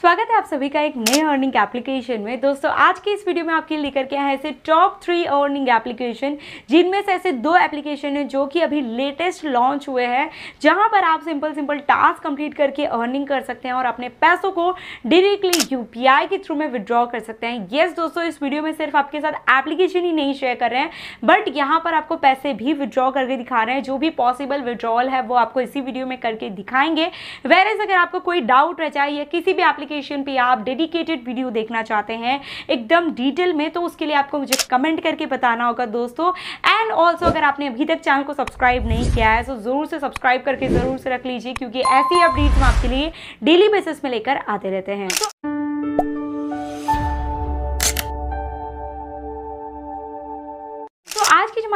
स्वागत है आप सभी का एक नए अर्निंग एप्लीकेशन में दोस्तों आज की इस वीडियो में आपके लेकर के आए ऐसे टॉप थ्री अर्निंग एप्लीकेशन जिनमें से ऐसे दो एप्लीकेशन हैं जो कि अभी लेटेस्ट लॉन्च हुए हैं जहां पर आप सिंपल सिंपल टास्क कंप्लीट करके अर्निंग कर सकते हैं और अपने पैसों को डायरेक्टली यू के थ्रू में विदड्रॉ कर सकते हैं येस दोस्तों इस वीडियो में सिर्फ आपके साथ एप्लीकेशन ही नहीं शेयर कर रहे हैं बट यहाँ पर आपको पैसे भी विड्रॉ करके दिखा रहे हैं जो भी पॉसिबल विड्रॉल है वो आपको इसी वीडियो में करके दिखाएंगे वेरस अगर आपको कोई डाउट रह जाए या किसी भी एप्लीकेशन पे आप डेडिकेटेड वीडियो देखना चाहते हैं एकदम डिटेल में तो उसके लिए आपको मुझे कमेंट करके बताना होगा दोस्तों एंड ऑल्सो अगर आपने अभी तक चैनल को सब्सक्राइब नहीं किया है तो ज़रूर से सब्सक्राइब करके ज़रूर से रख लीजिए क्योंकि ऐसी अपडेट्स हम आपके लिए डेली बेसिस में लेकर आते रहते हैं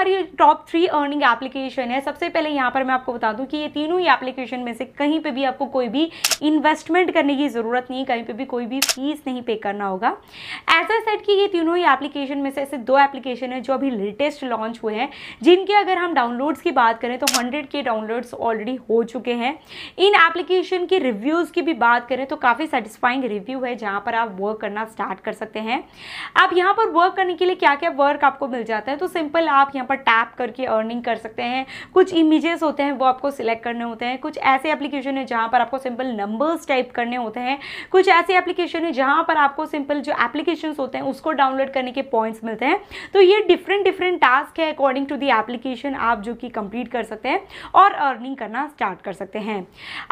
हमारी टॉप थ्री अर्निंग एप्लीकेशन है सबसे पहले यहाँ पर मैं आपको बता दूँ कि ये तीनों ही एप्लीकेशन में से कहीं पे भी आपको कोई भी इन्वेस्टमेंट करने की ज़रूरत नहीं कहीं पे भी कोई भी फीस नहीं पे करना होगा ऐसा सेट कि ये तीनों ही एप्लीकेशन में से ऐसे दो एप्लीकेशन है जो अभी लेटेस्ट लॉन्च हुए हैं जिनके अगर हम डाउनलोड्स की बात करें तो हंड्रेड के डाउनलोड्स ऑलरेडी हो चुके हैं इन एप्लीकेशन के रिव्यूज़ की भी बात करें तो काफ़ी सेटिस्फाइंग रिव्यू है जहाँ पर आप वर्क करना स्टार्ट कर सकते हैं आप यहाँ पर वर्क करने के लिए क्या क्या वर्क आपको मिल जाता है तो सिंपल आप यहाँ पर टैप करके अर्निंग कर सकते हैं कुछ इमेजेस होते हैं वो आपको सिलेक्ट करने होते हैं कुछ ऐसे एप्लीकेशन है जहाँ पर आपको सिंपल नंबर्स टाइप करने होते हैं कुछ ऐसे एप्लीकेशन है जहाँ पर आपको सिंपल जो एप्लीकेशन होते हैं उसको डाउनलोड करने के पॉइंट्स मिलते हैं तो ये डिफरेंट डिफरेंट टास्क है अकॉर्डिंग टू दी एप्लीकेशन आप जो कि कंप्लीट कर सकते हैं और अर्निंग करना स्टार्ट कर सकते हैं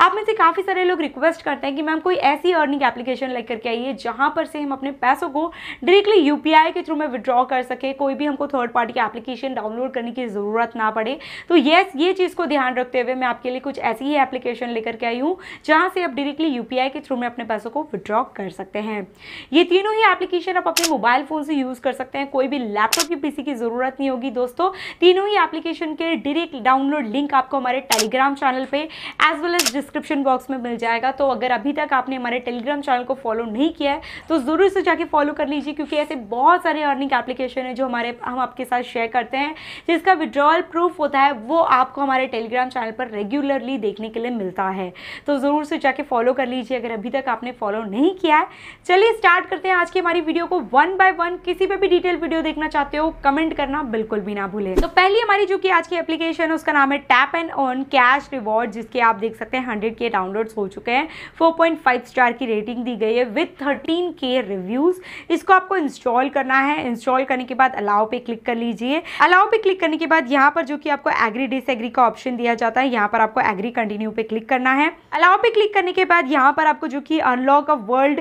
आप में से काफ़ी सारे लोग रिक्वेस्ट करते हैं कि मैम कोई ऐसी अर्निंग एप्लीकेशन लेकर करके आइए जहाँ पर से हम अपने पैसों को डायरेक्टली यूपीआई के थ्रू में विड्रॉ कर सके कोई भी हमको थर्ड पार्टी का एप्लीकेशन डाउन डाउनलोड करने की ज़रूरत ना पड़े तो येस ये चीज़ को ध्यान रखते हुए मैं आपके लिए कुछ ऐसी ही एप्लीकेशन लेकर के आई हूँ जहाँ से आप डायरेक्टली यू के थ्रू में अपने पैसों को विड्रॉ कर सकते हैं ये तीनों ही एप्लीकेशन आप अपने मोबाइल फ़ोन से यूज़ कर सकते हैं कोई भी लैपटॉप या पीसी की ज़रूरत नहीं होगी दोस्तों तीनों ही एप्लीकेशन के डायरेक्ट डाउनलोड लिंक आपको हमारे टेलीग्राम चैनल पर as well as description box में मिल जाएगा तो अगर अभी तक आपने हमारे टेलीग्राम चैनल को फॉलो नहीं किया है तो ज़रूर से जाके फॉलो कर लीजिए क्योंकि ऐसे बहुत सारे अर्निंग एप्लीकेशन है जो हमारे हम आपके साथ शेयर करते हैं हैं जिसका विड्रॉल प्रूफ होता है वो आपको हमारे टेलीग्राम चैनल पर रेगुलरली देखने के लिए मिलता है तो ज़रूर से जाके फॉलो कर लीजिए अगर अभी तक आपने फॉलो नहीं किया है चलिए स्टार्ट करते हैं आज की हमारी वीडियो को वन बाय वन किसी पर भी डिटेल वीडियो देखना चाहते हो कमेंट करना बिल्कुल भी ना भूलें तो पहली हमारी जो कि आज की एप्लीकेशन है उसका नाम है tap and earn cash reward जिसके आप देख सकते हैं हंड्रेड के डाउनलोड्स हो चुके हैं फोर स्टार की रेटिंग दी गई है विथ थर्टीन रिव्यूज़ इसको आपको इंस्टॉल करना है इंस्टॉल करने के बाद अलाउ पे क्लिक कर लीजिए अलाउ नाउ पे क्लिक करने के बाद यहाँ पर जो कि आपको एग्री डिसएग्री का ऑप्शन दिया जाता है यहाँ पर आपको एग्री कंटिन्यू पे क्लिक करना है अलाउ पे क्लिक करने के बाद यहाँ पर आपको जो कि unlock of world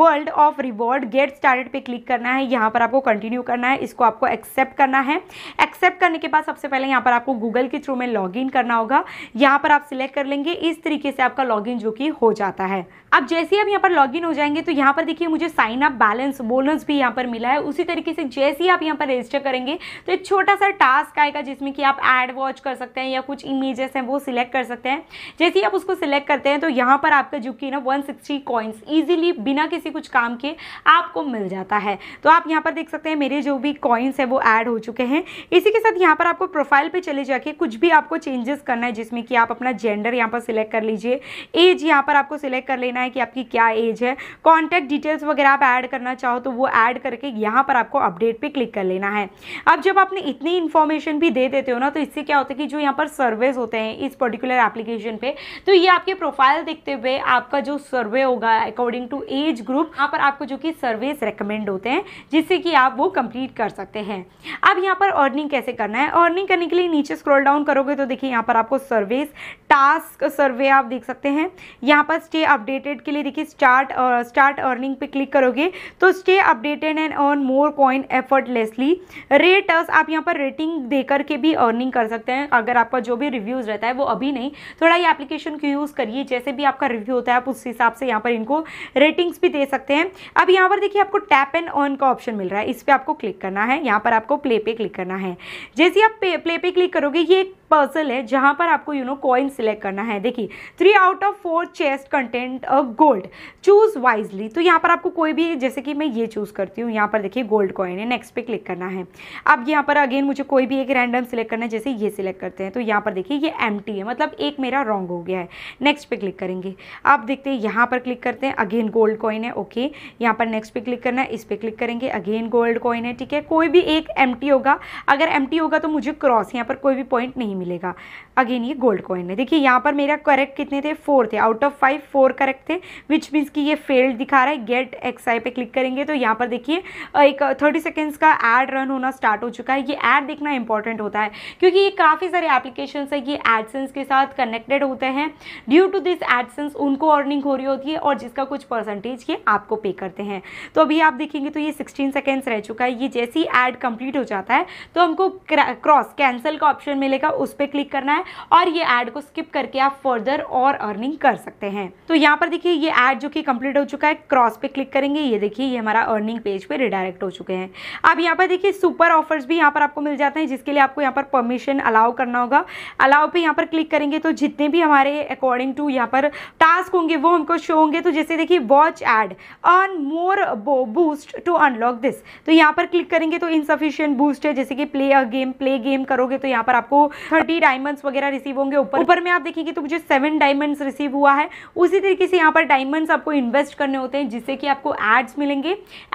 world of reward get started पे क्लिक करना है यहाँ पर आपको कंटिन्यू करना है इसको आपको एक्सेप्ट करना है एक्सेप्ट करने के बाद सबसे पहले यहाँ पर आपको गूगल के थ्रू में लॉग करना होगा यहाँ पर आप सिलेक्ट कर लेंगे इस तरीके से आपका लॉग जो कि हो जाता है अब जैसे ही आप यहाँ पर लॉग हो जाएंगे तो यहाँ पर देखिए मुझे साइन अप बैलेंस बोनस भी यहाँ पर मिला है उसी तरीके से जैसे ही आप यहाँ पर रजिस्टर करेंगे तो एक छोटा सा टास्क आएगा जिसमें कि आप एड वॉच कर सकते हैं या कुछ इमेजेस हैं वो सिलेक्ट कर सकते हैं जैसे ही आप उसको सिलेक्ट करते हैं तो यहाँ पर आपका जो कि ना वन सिक्सटी कॉइन्स ईजिली बिना किसी कुछ काम के आपको मिल जाता है तो आप यहाँ पर देख सकते हैं मेरे जो भी कॉइन्स हैं वो ऐड हो चुके हैं इसी के साथ यहाँ पर आपको प्रोफाइल पर चले जाके कुछ भी आपको चेंजेस करना है जिसमें कि आप अपना जेंडर यहाँ पर सिलेक्ट कर लीजिए एज यहाँ पर आपको सिलेक्ट कर लेना है कि आपकी क्या एज है कॉन्टैक्ट डिटेल्स वगैरह आप ऐड करना चाहो तो वो ऐड करके यहाँ पर आपको अपडेट पे क्लिक कर लेना है अब जब आपने इतनी इन्फॉर्मेशन भी दे देते हो ना तो इससे क्या होता है कि जो यहाँ पर सर्वेस होते हैं इस पर्टिकुलर एप्लीकेशन पे तो ये आपके प्रोफाइल देखते हुए आपका जो सर्वे होगा अकॉर्डिंग टू एज ग्रुप यहाँ पर आपको जो कि सर्वेस रिकमेंड होते हैं जिससे कि आप वो कंप्लीट कर सकते हैं अब यहाँ पर अर्निंग कैसे करना है अर्निंग करने के लिए नीचे स्क्रॉल डाउन करोगे तो देखिए यहाँ पर आपको सर्वेस टास्क सर्वे आप देख सकते हैं यहाँ पर स्टे अपडेटेड के लिए देखिए स्टार्ट स्टार्ट अर्निंग पे क्लिक करोगे तो stay updated and earn more coin effortlessly raters आप यहाँ पर रेटिंग दे करके भी अर्निंग कर सकते हैं अगर आपका जो भी रिव्यूज़ रहता है वो अभी नहीं थोड़ा ये एप्लीकेशन को यूज़ करिए जैसे भी आपका रिव्यू होता है आप उस हिसाब से यहाँ पर इनको रेटिंग्स भी दे सकते हैं अब यहाँ पर देखिए आपको टैप एंड अर्न का ऑप्शन मिल रहा है इस पर आपको क्लिक करना है यहाँ पर आपको प्ले पे क्लिक करना है जैसे आप प्ले पे क्लिक करोगे ये एक पर्सल है जहाँ पर आपको यू नो कॉइन सिलेक्ट करना है देखिए three out of four chest content of gold choose wisely तो यहाँ पर आपको कोई भी जैसे कि मैं ये चूज़ करती हूँ यहाँ पर देखिए गोल्ड कॉइन है नेक्स्ट पे क्लिक करना है अब यहाँ पर अगेन मुझे कोई भी एक रैंडम सिलेक्ट करना है जैसे ये सिलेक्ट करते हैं तो यहाँ पर देखिए ये एम है मतलब एक मेरा रॉन्ग हो गया है नेक्स्ट पे क्लिक करेंगे आप देखते हैं यहाँ पर क्लिक करते हैं अगेन गोल्ड कॉइन है ओके यहाँ पर नेक्स्ट पे क्लिक करना है इस पर क्लिक करेंगे अगेन गोल्ड कॉइन है ठीक है कोई भी एक एम होगा अगर एम होगा तो मुझे क्रॉस यहाँ पर कोई भी पॉइंट नहीं मिलेगा अगेन ये गोल्ड कॉइन है देखिए यहाँ पर मेरा करेक्ट कितने थे फोर थे out of five four correct थे विच मीन्स कि ये फेल्ड दिखा रहा है गेट आई पे क्लिक करेंगे तो यहाँ पर देखिए एक थर्टी सेकेंड्स का एड रन होना स्टार्ट हो चुका है ये एड देखना इंपॉर्टेंट होता है क्योंकि ये काफ़ी सारे एप्लीकेशन है ये एडसेंस के साथ कनेक्टेड होते हैं ड्यू टू दिस एडसेंस उनको अर्निंग हो रही होती है और जिसका कुछ परसेंटेज ये आपको पे करते हैं तो अभी आप देखेंगे तो ये सिक्सटीन सेकेंड्स रह चुका है ये जैसे ही एड कंप्लीट हो जाता है तो हमको क्रॉस कैंसिल का ऑप्शन मिलेगा उस पर क्लिक करना है है और ये एड को स्किप करके आप फर्दर और अर्निंग कर सकते हैं तो यहाँ पर देखिए ये एड जो कि कंप्लीट हो चुका है क्रॉस पे क्लिक करेंगे ये देखिए ये हमारा अर्निंग पेज पे रिडायरेक्ट हो चुके हैं अब यहाँ पर देखिए सुपर ऑफर्स भी यहाँ पर आपको मिल जाते हैं जिसके लिए आपको यहाँ पर परमिशन अलाउ करना होगा अलाउ पे यहाँ पर क्लिक करेंगे तो जितने भी हमारे अकॉर्डिंग टू यहाँ पर टास्क होंगे वो हमको शो होंगे तो जैसे देखिए watch ad earn more boost to unlock this तो यहाँ पर क्लिक करेंगे तो इनसफिशियंट बूस्ट है जैसे कि play a game play game करोगे तो यहाँ पर आपको थर्टी डायमंड्स वगैरह रिसीव होंगे ऊपर ऊपर में आप देखेंगे तो मुझे सेवन डायमंड्स रिसीव हुआ है उसी तरीके से यहाँ पर डायमंड्स आपको इन्वेस्ट करने होते हैं जिससे कि आपको एड्स मिलेंगे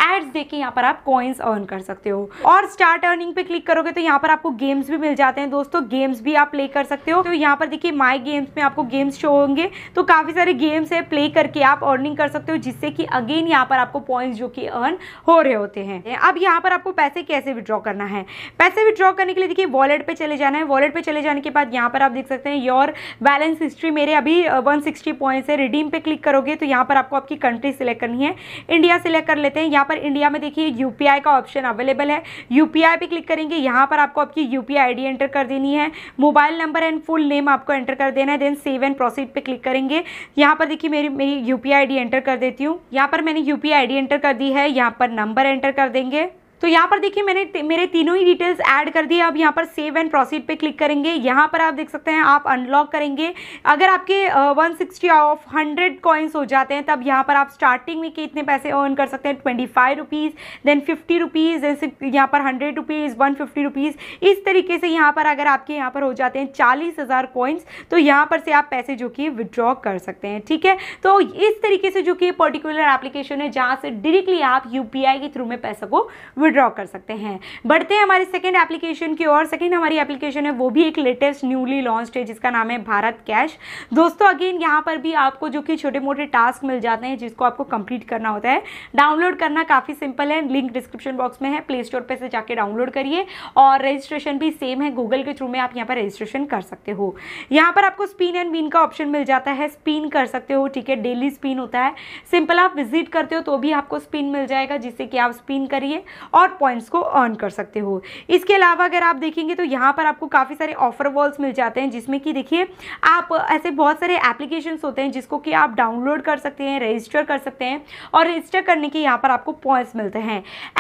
एड्स देख के यहाँ पर आप कॉइन्स अर्न कर सकते हो और स्टार्ट अर्निंग पे क्लिक करोगे तो यहाँ पर आपको गेम्स भी मिल जाते हैं दोस्तों गेम्स भी आप प्ले कर सकते हो तो यहाँ पर देखिए माई गेम्स में आपको गेम्स शो होंगे तो काफ़ी सारे गेम्स है प्ले करके आप अर्निंग कर सकते हो जिससे कि अगेन यहाँ पर आपको पॉइंट्स जो कि अर्न हो रहे होते हैं अब यहाँ पर आपको पैसे कैसे विड्रॉ करना है पैसे विड्रॉ करने के लिए देखिए वॉलेट पे चले जाना है वॉलेट पे चले जाने के बाद यहाँ यहाँ पर आप देख सकते हैं योर बैलेंस हिस्ट्री मेरे अभी वन सिक्सटी पॉइंट्स है रिडीम पे क्लिक करोगे तो यहाँ पर आपको आपकी कंट्री सिलेक्ट करनी है इंडिया सिलेक्ट कर लेते हैं यहाँ पर इंडिया में देखिए यू का ऑप्शन अवेलेबल है यू पे क्लिक करेंगे यहाँ पर आपको आपकी यू पी एंटर कर देनी है mobile number and full name आपको एंटर कर देना है देन सेव एंड प्रोसीड पर क्लिक करेंगे यहाँ पर देखिए मेरी मेरी यू पी एंटर कर देती हूँ यहाँ पर मैंने यू पी एंटर कर दी है यहाँ पर नंबर एंटर कर देंगे तो यहाँ पर देखिए मैंने मेरे तीनों ही डिटेल्स ऐड कर दिए अब यहाँ पर सेव एंड प्रोसीड पे क्लिक करेंगे यहाँ पर आप देख सकते हैं आप अनलॉक करेंगे अगर आपके one sixty of hundred coins हो जाते हैं तब यहाँ पर आप स्टार्टिंग में कितने पैसे अर्न कर सकते हैं twenty five rupees then fifty rupees then यहाँ पर hundred rupees one fifty rupees इस तरीके से यहाँ पर अगर आपके यहाँ पर हो जाते हैं चालीस हज़ार कॉइन्स तो यहाँ पर से आप पैसे जो कि विड्रॉ कर सकते हैं ठीक है तो इस तरीके से जो कि पर्टिकुलर एप्लीकेशन है जहाँ से डायरेक्टली आप यू के थ्रू में पैसे को विड्रॉ कर सकते हैं बढ़ते हैं हमारी सेकेंड एप्लीकेशन की और सेकेंड हमारी एप्लीकेशन है वो भी एक लेटेस्ट न्यूली लॉन्च है जिसका नाम है भारत कैश दोस्तों अगेन यहाँ पर भी आपको जो कि छोटे मोटे टास्क मिल जाते हैं जिसको आपको कंप्लीट करना होता है डाउनलोड करना काफ़ी सिंपल है लिंक डिस्क्रिप्शन बॉक्स में है प्ले स्टोर पर से जाके डाउनलोड करिए और रजिस्ट्रेशन भी सेम है गूगल के थ्रू में आप यहाँ पर रजिस्ट्रेशन कर सकते हो यहाँ पर आपको स्पिन एंड विन का ऑप्शन मिल जाता है स्पिन कर सकते हो ठीक है डेली स्पिन होता है सिंपल आप विजिट करते हो तो भी आपको स्पिन मिल जाएगा जिससे कि आप स्पिन करिए और पॉइंट्स को अर्न कर सकते हो इसके अलावा अगर आप देखेंगे तो यहाँ पर आपको काफ़ी सारे ऑफर वॉल्स मिल जाते हैं जिसमें कि देखिए आप ऐसे बहुत सारे एप्लीकेशंस होते हैं जिसको कि आप डाउनलोड कर सकते हैं रजिस्टर कर सकते हैं और रजिस्टर करने के यहाँ पर आपको पॉइंट्स मिलते हैं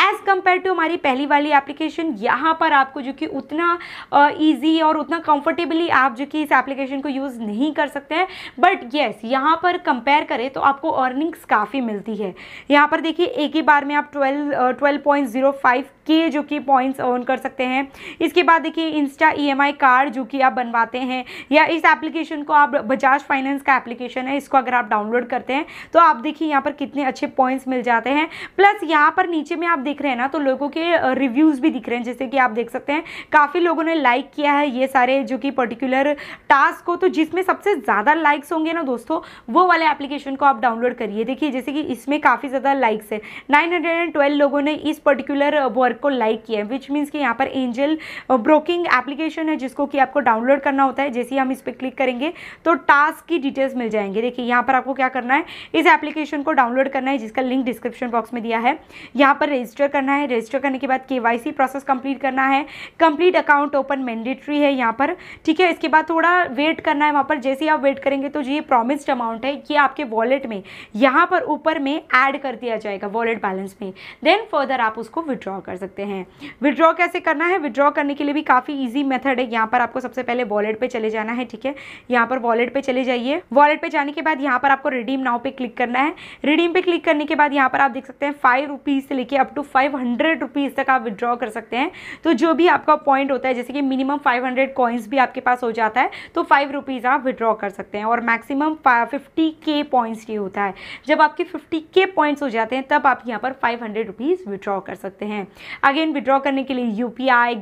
एज़ कम्पेयर टू हमारी पहली वाली एप्लीकेशन यहाँ पर आपको जो कि उतना ईजी और उतना कंफर्टेबली आप जो कि इस एप्लीकेशन को यूज़ नहीं कर सकते हैं बट येस यहाँ पर कंपेयर करें तो आपको अर्निंग्स काफ़ी मिलती है यहाँ पर देखिए एक ही बार में आप twelve twelve point zero zero के जो कि पॉइंट्स अर्न कर सकते हैं इसके बाद देखिए इंस्टा ई कार्ड जो कि आप बनवाते हैं या इस एप्लीकेशन को आप बजाज फाइनेंस का एप्लीकेशन है इसको अगर आप डाउनलोड करते हैं तो आप देखिए यहाँ पर कितने अच्छे पॉइंट्स मिल जाते हैं प्लस यहाँ पर नीचे में आप देख रहे हैं ना तो लोगों के रिव्यूज़ भी दिख रहे हैं जैसे कि आप देख सकते हैं काफ़ी लोगों ने लाइक किया है ये सारे जो कि पर्टिकुलर टास्क को तो जिसमें सबसे ज़्यादा लाइक्स होंगे ना दोस्तों वो वाले एप्लीकेशन को आप डाउनलोड करिए देखिए जैसे कि इसमें काफ़ी ज़्यादा लाइक्स है नाइन लोगों ने इस पर्टिकुलर पर्टिकुलर वर्क uh, को लाइक किया है विच मीन्स कि यहाँ पर एंजल ब्रोकिंग एप्लीकेशन है जिसको कि आपको डाउनलोड करना होता है जैसे ही हम इस पर क्लिक करेंगे तो टास्क की डिटेल्स मिल जाएंगे देखिए यहाँ पर आपको क्या करना है इस एप्लीकेशन को डाउनलोड करना है जिसका लिंक डिस्क्रिप्शन बॉक्स में दिया है यहाँ पर रजिस्टर करना है रजिस्टर करने के बाद के प्रोसेस कंप्लीट करना है कंप्लीट अकाउंट ओपन मैंडेटरी है यहाँ पर ठीक है इसके बाद थोड़ा वेट करना है वहाँ पर जैसे ही आप वेट करेंगे तो ये प्रॉमिस्ड अमाउंट है ये आपके वॉलेट में यहाँ पर ऊपर में ऐड कर दिया जाएगा वॉलेट बैलेंस में देन फर्दर आप उसको विड्रॉ कर सकते हैं विड्रॉ कैसे करना है विड्रॉ करने के लिए भी काफ़ी ईजी मेथड है यहाँ पर आपको सबसे पहले वॉलेट पर चले जाना है ठीक है यहाँ पर वॉलेट पर चले जाइए वॉलेट पर जाने के बाद यहाँ पर आपको रिडीम नाव पर क्लिक करना है रिडीम पर क्लिक करने के बाद यहाँ पर आप देख सकते हैं फाइव रुपीज़ से लेकर up to five hundred rupees तक आप विड्रॉ कर सकते हैं तो जो भी आपका पॉइंट होता है जैसे कि मिनिमम फाइव हंड्रेड कॉइन्स भी आपके पास हो जाता है तो फाइव रुपीज़ आप विड्रॉ कर सकते हैं और मैक्सिमम फिफ्टी के पॉइंट्स ये होता है जब आपके फिफ्टी के पॉइंट्स हो जाते हैं तब आप यहाँ पर फाइव हंड्रेड रुपीज़ विड्रॉ कर सकते हैं सकते हैं अगेन विड्रॉ करने के लिए U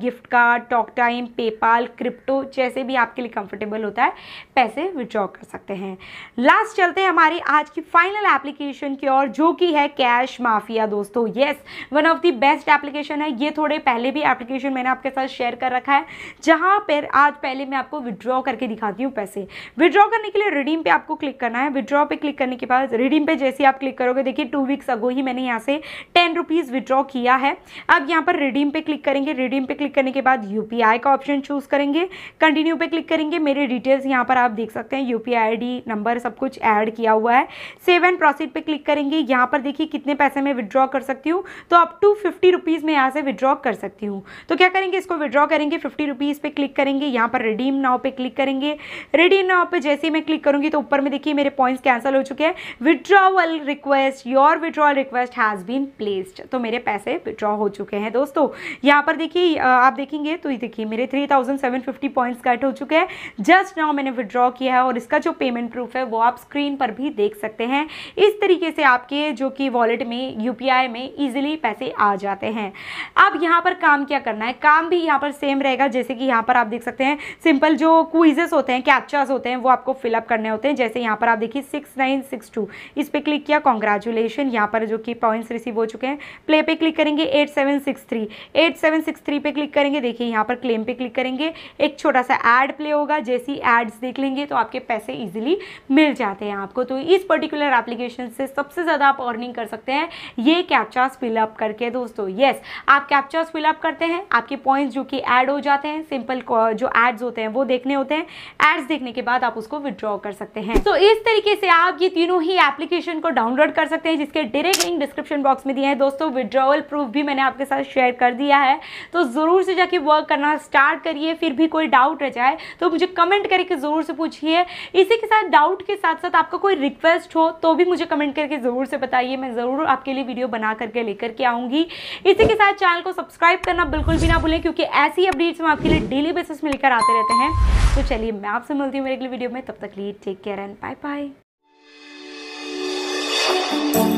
gift card talk time PayPal crypto जैसे भी आपके लिए कंफर्टेबल होता है पैसे विड्रॉ कर सकते हैं लास्ट चलते हैं हमारी आज की फाइनल एप्लीकेशन की और जो कि है कैश माफिया दोस्तों yes one of the best application है ये थोड़े पहले भी एप्लीकेशन मैंने आपके साथ शेयर कर रखा है जहाँ पर आज पहले मैं आपको विड्रॉ करके दिखाती हूँ पैसे विड्रॉ करने के लिए रिडीम पे आपको क्लिक करना है विड्रॉ पे क्लिक करने के बाद रिडीम पे जैसे ही आप क्लिक करोगे देखिए टू वीक्स अगो ही मैंने यहाँ से टेन रुपीज़ विड्रॉ किया है अब यहाँ पर रिडीम पे क्लिक करेंगे रिडीम पे क्लिक करने के बाद यू का ऑप्शन चूज़ करेंगे कंटिन्यू पे क्लिक करेंगे मेरे डिटेल्स यहाँ पर आप देख सकते हैं यू पी नंबर सब कुछ ऐड किया हुआ है सेव एंड प्रोसीड पे क्लिक करेंगे यहाँ पर देखिए कितने पैसे मैं विदड्रॉ कर सकती हूँ तो अप टू फिफ्टी रुपीज़ में यहाँ से विदड्रॉ कर सकती हूँ तो क्या करेंगे इसको विदड्रॉ करेंगे फिफ्टी रुपीज़ पे क्लिक करेंगे यहाँ पर रिडीम नाव पे क्लिक करेंगे रिडीम नाव पे जैसे ही मैं क्लिक करूँगी तो ऊपर में देखिए मेरे पॉइंट्स कैंसिल हो चुके हैं withdrawal request your withdrawal request has been placed तो मेरे पैसे विदड्रॉ हो चुके हैं दोस्तों यहाँ पर देखिए आप देखेंगे तो ये देखिए मेरे 3750 पॉइंट्स कट हो चुके हैं जस्ट नाउ मैंने विदड्रॉ किया है और इसका जो पेमेंट प्रूफ है वो आप स्क्रीन पर भी देख सकते हैं इस तरीके से आपके जो कि वॉलेट में यू में ईजिली पैसे आ जाते हैं अब यहाँ पर काम क्या करना है काम भी यहाँ पर सेम रहेगा जैसे कि यहाँ पर आप देख सकते हैं सिंपल जो क्विजेस होते हैं कैप्चर्स होते हैं वो आपको फिलअप करने होते हैं जैसे यहाँ पर आप देखिए सिक्स नाइन सिक्स टू इस पर क्लिक किया कॉन्ग्रेचुलेशन यहाँ पर जो कि पॉइंट्स रिसीव हो चुके हैं प्ले पे क्लिक करेंगे करेंगे eight seven six three eight seven six three पे क्लिक करेंगे देखिए यहाँ पर क्लेम पे क्लिक करेंगे एक छोटा सा ऐड प्ले होगा जैसे ही एड्स देख लेंगे तो आपके पैसे ईजिली मिल जाते हैं आपको तो इस पर्टिकुलर एप्लीकेशन से सबसे ज़्यादा आप अर्निंग कर सकते हैं ये कैप्चास फिलअप करके दोस्तों येस आप कैप्चास फिलअप करते हैं आपके पॉइंट्स जो कि ऐड हो जाते हैं सिंपल जो एड्स होते हैं वो देखने होते हैं एड्स देखने के बाद आप उसको विदड्रॉ कर सकते हैं तो इस तरीके से आप ये तीनों ही एप्लीकेशन को डाउनलोड कर सकते हैं जिसके डायरेक्ट लिंक डिस्क्रिप्शन बॉक्स में दिए हैं दोस्तों विद्रॉवल प्रूफ प्रूफ भी मैंने आपके साथ शेयर कर दिया है तो ज़रूर से जाके वर्क करना स्टार्ट करिए फिर भी कोई डाउट रह जाए तो मुझे कमेंट करके ज़रूर से पूछिए इसी के साथ डाउट के साथ साथ आपका कोई रिक्वेस्ट हो तो भी मुझे कमेंट करके ज़रूर से बताइए मैं ज़रूर आपके लिए वीडियो बना करके लेकर के आऊँगी इसी के साथ चैनल को सब्सक्राइब करना बिल्कुल भी ना भूलें क्योंकि ऐसी अपडेट्स हम आपके लिए डेली बेसिस में लेकर आते रहते हैं तो चलिए मैं आपसे मिलती हूँ मेरे अगले वीडियो में तब तक लिए take care and bye bye Oh, oh, oh.